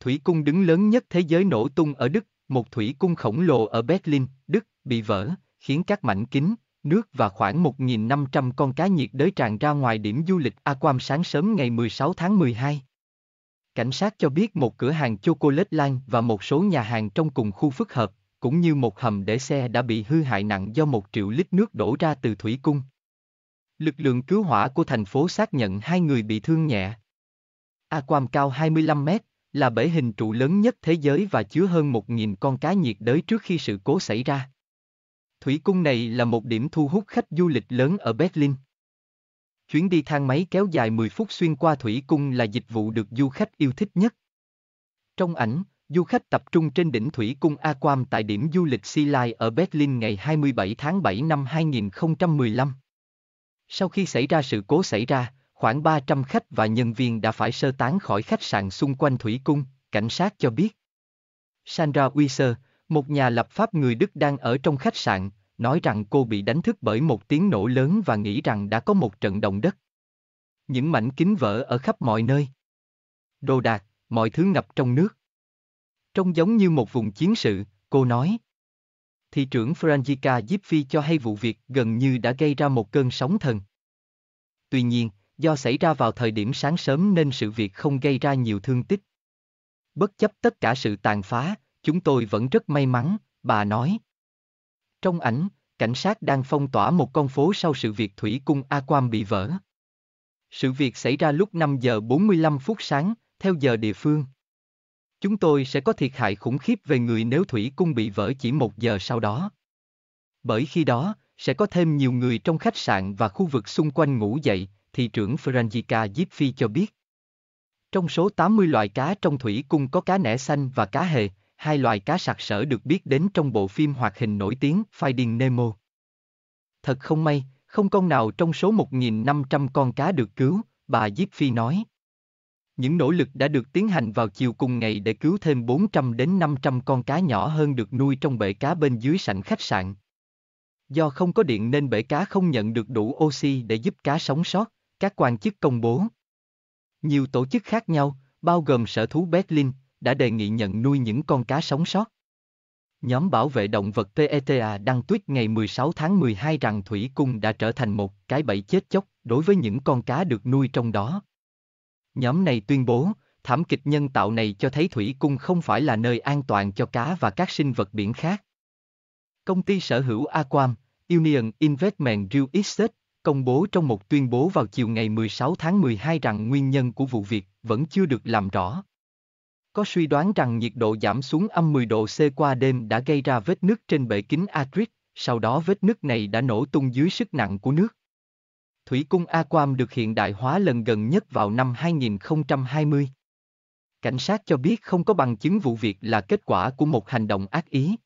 Thủy cung đứng lớn nhất thế giới nổ tung ở Đức, một thủy cung khổng lồ ở Berlin, Đức, bị vỡ, khiến các mảnh kính, nước và khoảng 1.500 con cá nhiệt đới tràn ra ngoài điểm du lịch Aquam sáng sớm ngày 16 tháng 12. Cảnh sát cho biết một cửa hàng chocolate lan và một số nhà hàng trong cùng khu phức hợp, cũng như một hầm để xe đã bị hư hại nặng do một triệu lít nước đổ ra từ thủy cung. Lực lượng cứu hỏa của thành phố xác nhận hai người bị thương nhẹ. Aquam cao 25 mét, là bể hình trụ lớn nhất thế giới và chứa hơn 1.000 con cá nhiệt đới trước khi sự cố xảy ra. Thủy cung này là một điểm thu hút khách du lịch lớn ở Berlin. Chuyến đi thang máy kéo dài 10 phút xuyên qua thủy cung là dịch vụ được du khách yêu thích nhất. Trong ảnh, du khách tập trung trên đỉnh thủy cung Aquam tại điểm du lịch Sea Life ở Berlin ngày 27 tháng 7 năm 2015. Sau khi xảy ra sự cố xảy ra, Khoảng 300 khách và nhân viên đã phải sơ tán khỏi khách sạn xung quanh Thủy Cung, cảnh sát cho biết. Sandra Weiser, một nhà lập pháp người Đức đang ở trong khách sạn, nói rằng cô bị đánh thức bởi một tiếng nổ lớn và nghĩ rằng đã có một trận động đất. Những mảnh kính vỡ ở khắp mọi nơi. Đồ đạc, mọi thứ ngập trong nước. Trông giống như một vùng chiến sự, cô nói. Thị trưởng Franzica Gippy cho hay vụ việc gần như đã gây ra một cơn sóng thần. Tuy nhiên, do xảy ra vào thời điểm sáng sớm nên sự việc không gây ra nhiều thương tích. Bất chấp tất cả sự tàn phá, chúng tôi vẫn rất may mắn, bà nói. Trong ảnh, cảnh sát đang phong tỏa một con phố sau sự việc thủy cung Aquam bị vỡ. Sự việc xảy ra lúc 5 giờ 45 phút sáng, theo giờ địa phương. Chúng tôi sẽ có thiệt hại khủng khiếp về người nếu thủy cung bị vỡ chỉ một giờ sau đó. Bởi khi đó, sẽ có thêm nhiều người trong khách sạn và khu vực xung quanh ngủ dậy, thị trưởng Franzica Zipfi cho biết. Trong số 80 loài cá trong thủy cung có cá nẻ xanh và cá hề, hai loài cá sặc sỡ được biết đến trong bộ phim hoạt hình nổi tiếng Finding Nemo. Thật không may, không con nào trong số 1.500 con cá được cứu, bà Zipfi nói. Những nỗ lực đã được tiến hành vào chiều cùng ngày để cứu thêm 400 đến 500 con cá nhỏ hơn được nuôi trong bể cá bên dưới sảnh khách sạn. Do không có điện nên bể cá không nhận được đủ oxy để giúp cá sống sót, các quan chức công bố. Nhiều tổ chức khác nhau, bao gồm sở thú Berlin, đã đề nghị nhận nuôi những con cá sống sót. Nhóm bảo vệ động vật PETA đăng tuyết ngày 16 tháng 12 rằng thủy cung đã trở thành một cái bẫy chết chóc đối với những con cá được nuôi trong đó. Nhóm này tuyên bố, thảm kịch nhân tạo này cho thấy thủy cung không phải là nơi an toàn cho cá và các sinh vật biển khác. Công ty sở hữu Aquam, Union Investment Real Estate công bố trong một tuyên bố vào chiều ngày 16 tháng 12 rằng nguyên nhân của vụ việc vẫn chưa được làm rõ. Có suy đoán rằng nhiệt độ giảm xuống âm 10 độ C qua đêm đã gây ra vết nứt trên bể kính Adric, sau đó vết nứt này đã nổ tung dưới sức nặng của nước. Thủy cung Aquam được hiện đại hóa lần gần nhất vào năm 2020. Cảnh sát cho biết không có bằng chứng vụ việc là kết quả của một hành động ác ý.